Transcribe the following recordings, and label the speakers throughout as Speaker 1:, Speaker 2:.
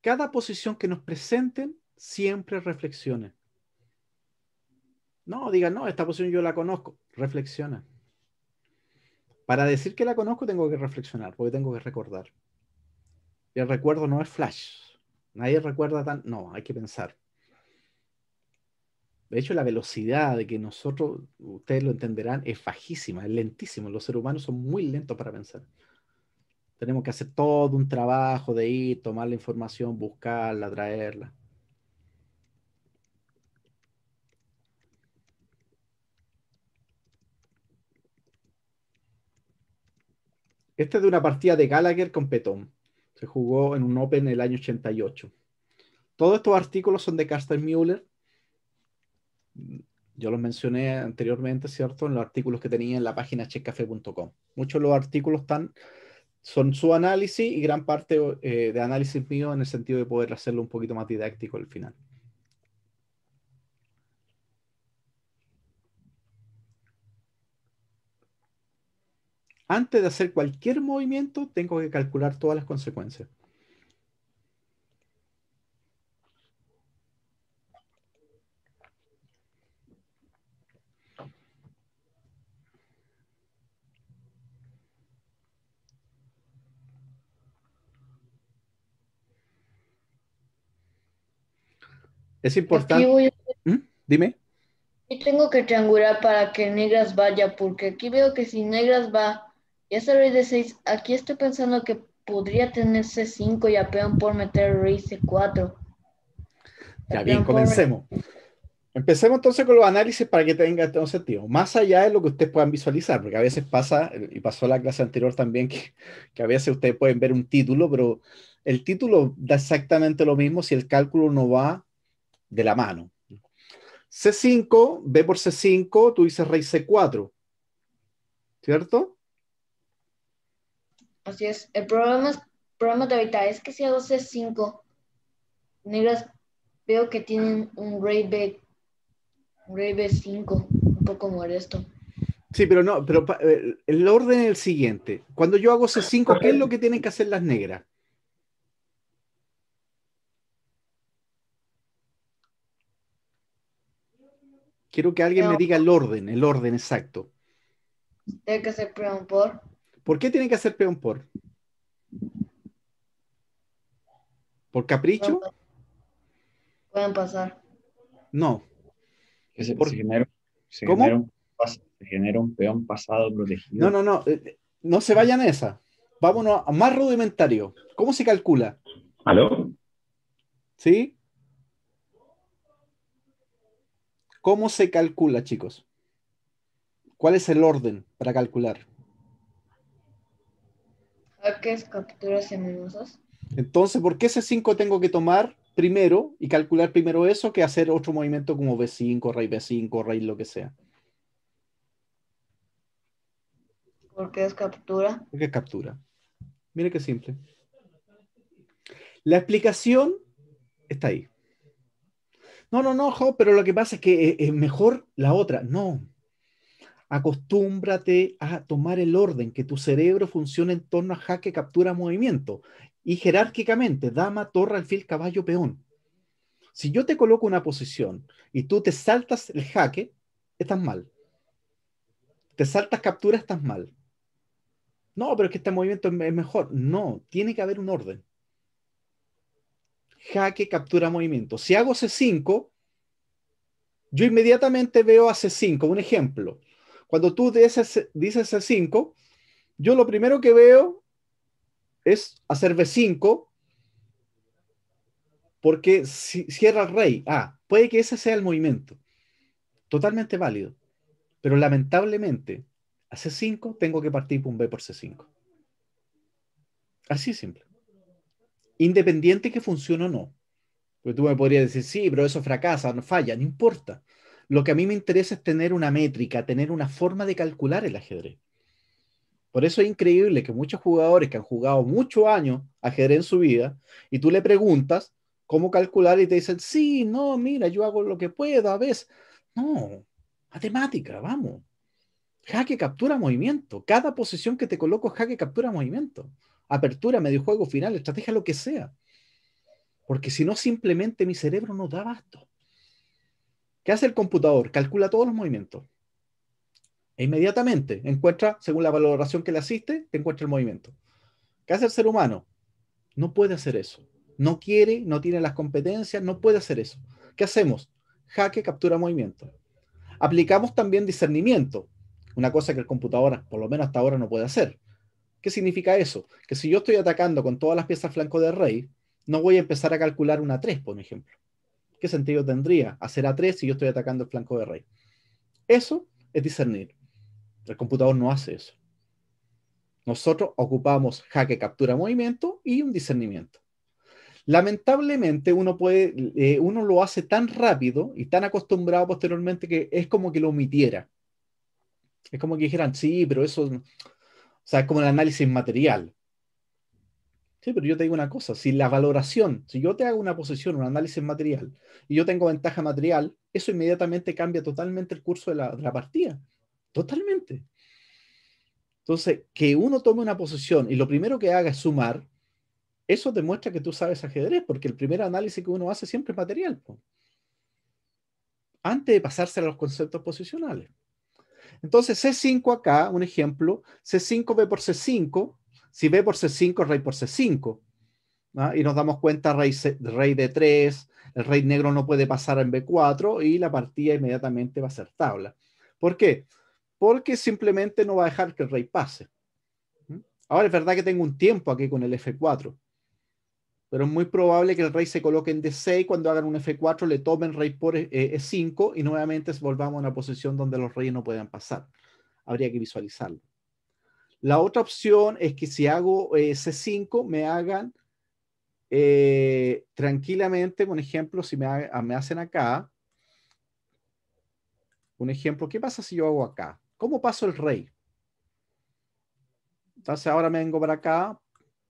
Speaker 1: cada posición que nos presenten, siempre reflexiona. No digan, no, esta posición yo la conozco. Reflexiona. Para decir que la conozco tengo que reflexionar, porque tengo que recordar. Y el recuerdo no es flash. Nadie recuerda tan... No, hay que pensar. De hecho, la velocidad de que nosotros, ustedes lo entenderán, es bajísima, es lentísimo. Los seres humanos son muy lentos para pensar. Tenemos que hacer todo un trabajo de ir, tomar la información, buscarla, traerla. Este es de una partida de Gallagher con Petón. Se jugó en un Open en el año 88. Todos estos artículos son de Carsten Müller. Yo los mencioné anteriormente, ¿cierto? En los artículos que tenía en la página checkcafe.com. Muchos de los artículos están son su análisis y gran parte eh, de análisis mío en el sentido de poder hacerlo un poquito más didáctico al final. Antes de hacer cualquier movimiento, tengo que calcular todas las consecuencias. Es importante. ¿Mm? Dime. Y tengo que triangular para que Negras vaya, porque aquí veo que si Negras va y el rey de 6, aquí estoy pensando que podría tener C5 y a por meter rey C4. Ya bien, comencemos. Empecemos entonces con los análisis para que tenga este sentido. Más allá de lo que ustedes puedan visualizar, porque a veces pasa, y pasó la clase anterior también, que, que a veces ustedes pueden ver un título, pero el título da exactamente lo mismo si el cálculo no va de la mano. C5, B por C5, tú dices rey C4, ¿cierto? Así es. El problema, es, problema de ahorita es que si hago C5, negras veo que tienen un rey B, rey B5, un poco molesto. Sí, pero no, pero eh, el orden es el siguiente. Cuando yo hago C5, ¿qué es lo que tienen que hacer las negras? Quiero que alguien me diga el orden, el orden exacto. Tiene que ser peón por. ¿Por qué tiene que ser peón por? ¿Por capricho? Pueden pasar. No. Se, por... se, genera, ¿Cómo? Genera un, peón pasado protegido. No, no, no. Eh, eh, no se vayan a esa. Vámonos a más rudimentario. ¿Cómo se calcula? ¿Aló? ¿Sí? ¿Cómo se calcula, chicos? ¿Cuál es el orden para calcular? Entonces, ¿por qué ese 5 tengo que tomar primero y calcular primero eso que hacer otro movimiento como B5, rey B5, rey lo que sea? Porque es captura. Porque es captura. Mire qué simple. La explicación está ahí. No, no, no, pero lo que pasa es que eh, es mejor la otra. No. Acostúmbrate a tomar el orden, que tu cerebro funcione en torno a jaque, captura, movimiento. Y jerárquicamente, dama, torre, alfil, caballo, peón. Si yo te coloco una posición y tú te saltas el jaque, estás mal. Te saltas captura, estás mal. No, pero es que este movimiento es mejor. No, tiene que haber un orden jaque captura movimiento. Si hago C5, yo inmediatamente veo a C5. Un ejemplo, cuando tú dices, C5, yo lo primero que veo es hacer B5 porque cierra el rey. Ah, puede que ese sea el movimiento. Totalmente válido. Pero lamentablemente, a C5 tengo que partir por un B por C5. Así simple independiente que funcione o no. Porque tú me podrías decir, sí, pero eso fracasa, no falla, no importa. Lo que a mí me interesa es tener una métrica, tener una forma de calcular el ajedrez. Por eso es increíble que muchos jugadores que han jugado muchos años ajedrez en su vida, y tú le preguntas cómo calcular y te dicen, sí, no, mira, yo hago lo que puedo a veces. No, matemática, vamos. Jaque captura movimiento. Cada posición que te coloco, jaque captura movimiento apertura, medio juego final, estrategia, lo que sea. Porque si no, simplemente mi cerebro no da abasto. ¿Qué hace el computador? Calcula todos los movimientos. E inmediatamente encuentra, según la valoración que le asiste, encuentra el movimiento. ¿Qué hace el ser humano? No puede hacer eso. No quiere, no tiene las competencias, no puede hacer eso. ¿Qué hacemos? Jaque, captura movimiento. Aplicamos también discernimiento, una cosa que el computador, por lo menos hasta ahora, no puede hacer. ¿Qué significa eso? Que si yo estoy atacando con todas las piezas flanco de rey, no voy a empezar a calcular una 3, por ejemplo. ¿Qué sentido tendría hacer A3 si yo estoy atacando el flanco de rey? Eso es discernir. El computador no hace eso. Nosotros ocupamos jaque captura movimiento y un discernimiento. Lamentablemente uno, puede, eh, uno lo hace tan rápido y tan acostumbrado posteriormente que es como que lo omitiera. Es como que dijeran, sí, pero eso o sea, es como el análisis material. Sí, pero yo te digo una cosa, si la valoración, si yo te hago una posición, un análisis material, y yo tengo ventaja material, eso inmediatamente cambia totalmente el curso de la, partida. Totalmente. Entonces, que uno tome una posición y lo primero que haga es sumar, eso demuestra que tú sabes ajedrez, porque el primer análisis que uno hace siempre es material. Antes de pasarse a los conceptos posicionales. Entonces, C5 acá, un ejemplo, C5 B por C5, si B por C5 rey por C5. ¿ah? Y nos damos cuenta rey, rey de 3, el rey negro no puede pasar en B4 y la partida inmediatamente va a ser tabla. ¿Por qué? Porque simplemente no va a dejar que el rey pase. Ahora es verdad que tengo un tiempo aquí con el F4, pero es muy probable que el rey se coloque en D6, cuando hagan un F4 le tomen rey por E5 eh, e y nuevamente volvamos a una posición donde los reyes no puedan pasar. Habría que visualizarlo. La otra opción es que si hago eh, C5 me hagan eh, tranquilamente, por ejemplo, si me, ah, me hacen acá, un ejemplo, ¿qué pasa si yo hago acá? ¿Cómo paso el rey? Entonces ahora me vengo para acá,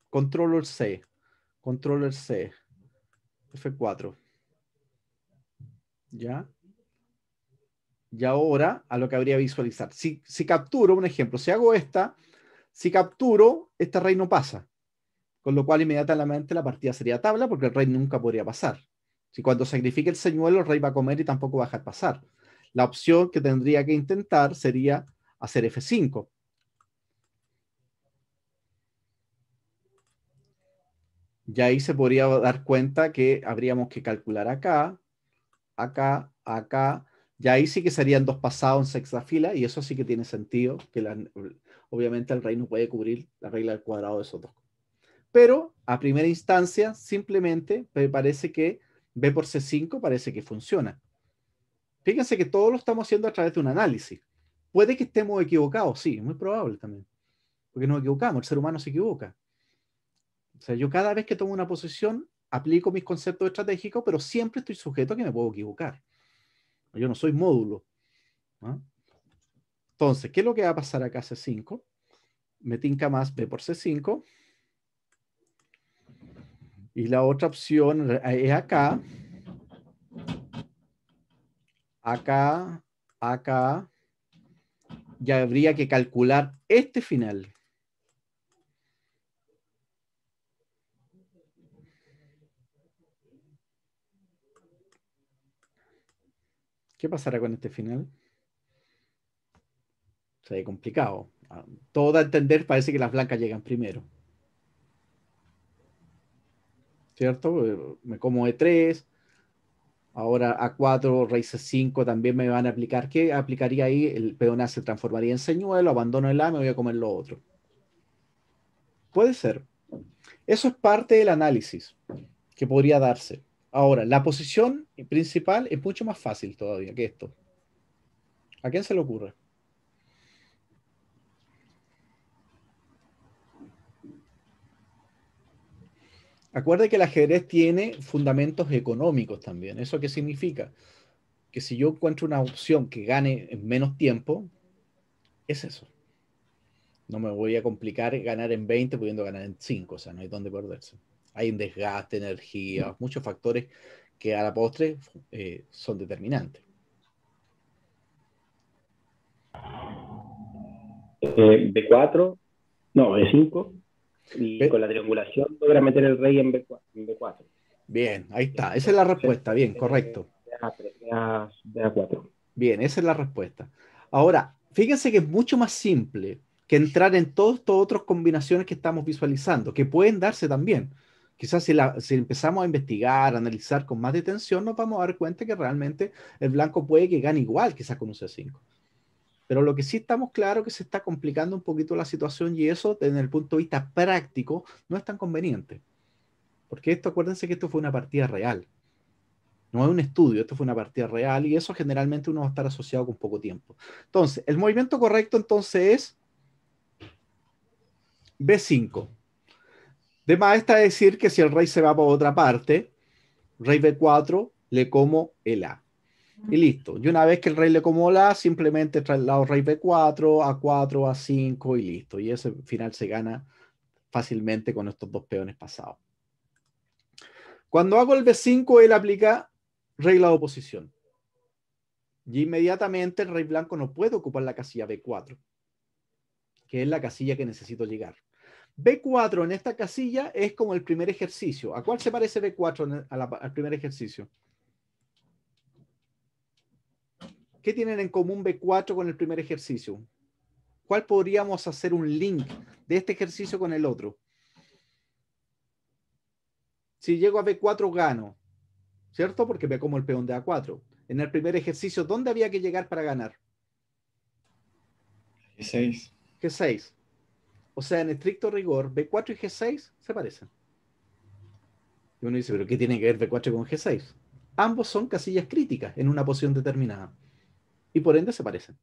Speaker 1: controlo el C. Controller C. F4. ¿Ya? Y ahora a lo que habría visualizar. Si, si capturo, un ejemplo, si hago esta, si capturo, este rey no pasa. Con lo cual inmediatamente la partida sería tabla porque el rey nunca podría pasar. Si cuando sacrifique el señuelo, el rey va a comer y tampoco va a dejar pasar. La opción que tendría que intentar sería hacer F5. Y ahí se podría dar cuenta que habríamos que calcular acá, acá, acá. Y ahí sí que serían dos pasados en sexta fila y eso sí que tiene sentido, que obviamente el rey no puede cubrir la regla del cuadrado de esos dos. Pero a primera instancia, simplemente me parece que B por C5 parece que funciona. Fíjense que todo lo estamos haciendo a través de un análisis. Puede que estemos equivocados, sí, es muy probable también. Porque nos equivocamos, el ser humano se equivoca. O sea, yo cada vez que tomo una posición, aplico mis conceptos estratégicos, pero siempre estoy sujeto a que me puedo equivocar. Yo no soy módulo. ¿ah? Entonces, ¿qué es lo que va a pasar acá C5? Me tinca más B por C5. Y la otra opción es acá. Acá, acá. Ya habría que calcular este final. ¿Qué pasará con este final? Se ve complicado. Ah, todo a entender, parece que las blancas llegan primero. ¿Cierto? Eh, me como E3, ahora A4, rey C5 también me van a aplicar. ¿Qué aplicaría ahí? El peón se transformaría en señuelo, abandono el A, me voy a comer lo otro. Puede ser. Eso es parte del análisis que podría darse. Ahora, la posición principal es mucho más fácil todavía que esto. ¿A quién se le ocurre? Acuerde que el ajedrez tiene fundamentos económicos también. ¿Eso qué significa? Que si yo encuentro una opción que gane en menos tiempo, es eso. No me voy a complicar ganar en 20 pudiendo ganar en 5, o sea, no hay dónde perderse. Hay un desgaste, energía, muchos factores que a la postre eh, son determinantes. Eh, B4, no, B5, y con la triangulación logra meter el rey en B4. Bien, ahí está, esa es la respuesta, bien, correcto. Bien, esa es la respuesta. Ahora, fíjense que es mucho más simple que entrar en todas estas otras combinaciones que estamos visualizando, que pueden darse también quizás si, empezamos a investigar, a analizar con más detención, nos vamos a dar cuenta que realmente el blanco puede que gane igual, quizás con un C5. Pero lo que sí estamos claro que se está complicando un poquito la situación y eso desde el punto de vista práctico no es tan conveniente. Porque esto, acuérdense que esto fue una partida real. No es un estudio, esto fue una partida real y eso generalmente uno va a estar asociado con poco tiempo. Entonces, el movimiento correcto entonces es B5. De más está decir que si el rey se va por otra parte, rey B4, le como el A. Y listo. Y una vez que el rey le como el A, simplemente traslado rey B4, A4, A5 y listo. Y ese final se gana fácilmente con estos dos peones pasados. Cuando hago el B5, él aplica regla de oposición. Y inmediatamente el rey blanco no puede ocupar la casilla B4, que es la casilla que necesito llegar. B4 en esta casilla es como el primer ejercicio. ¿A cuál se parece B4 al primer ejercicio? ¿Qué tienen en común B4 con el primer ejercicio? ¿Cuál podríamos hacer un link de este ejercicio con el otro? Si llego a B4, gano, ¿cierto? Porque ve como el peón de A4. En el primer ejercicio, ¿dónde había que llegar para ganar? G6. G6. O sea, en estricto rigor, B4 y G6 se parecen. Y uno dice, pero ¿qué tiene que ver B4 con G6? Ambos son casillas críticas en una posición determinada. Y por ende se parecen.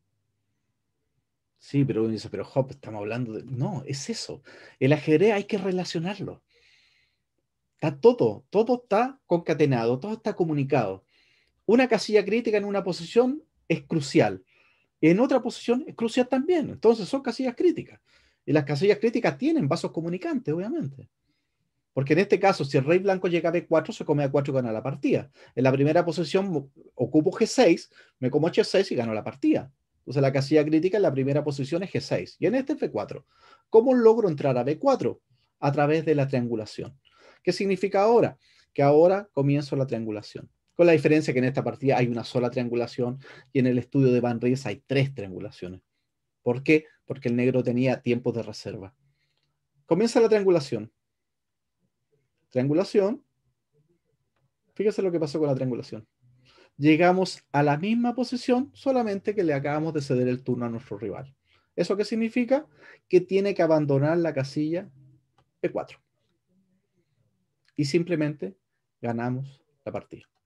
Speaker 1: Sí, pero uno dice, pero Hop, estamos hablando de... No, es eso. El ajedrez hay que relacionarlo. Está todo, todo está concatenado, todo está comunicado. Una casilla crítica en una posición es crucial. En otra posición es crucial también. Entonces son casillas críticas. Y las casillas críticas tienen vasos comunicantes, obviamente. Porque en este caso, si el rey blanco llega a B4, se come A4 y gana la partida. En la primera posición ocupo G6, me como H6 y gano la partida. Entonces la casilla crítica en la primera posición es G6 y en este F4. ¿Cómo logro entrar a B4? A través de la triangulación. ¿Qué significa ahora? Que ahora comienzo la triangulación. Con la diferencia que en esta partida hay una sola triangulación y en el estudio de Van Ries hay tres triangulaciones. ¿Por qué? porque el negro tenía tiempo de reserva. Comienza la triangulación. Triangulación. Fíjese lo que pasó con la triangulación. Llegamos a la misma posición, solamente que le acabamos de ceder el turno a nuestro rival. ¿Eso qué significa? Que tiene que abandonar la casilla E4. Y simplemente ganamos la partida.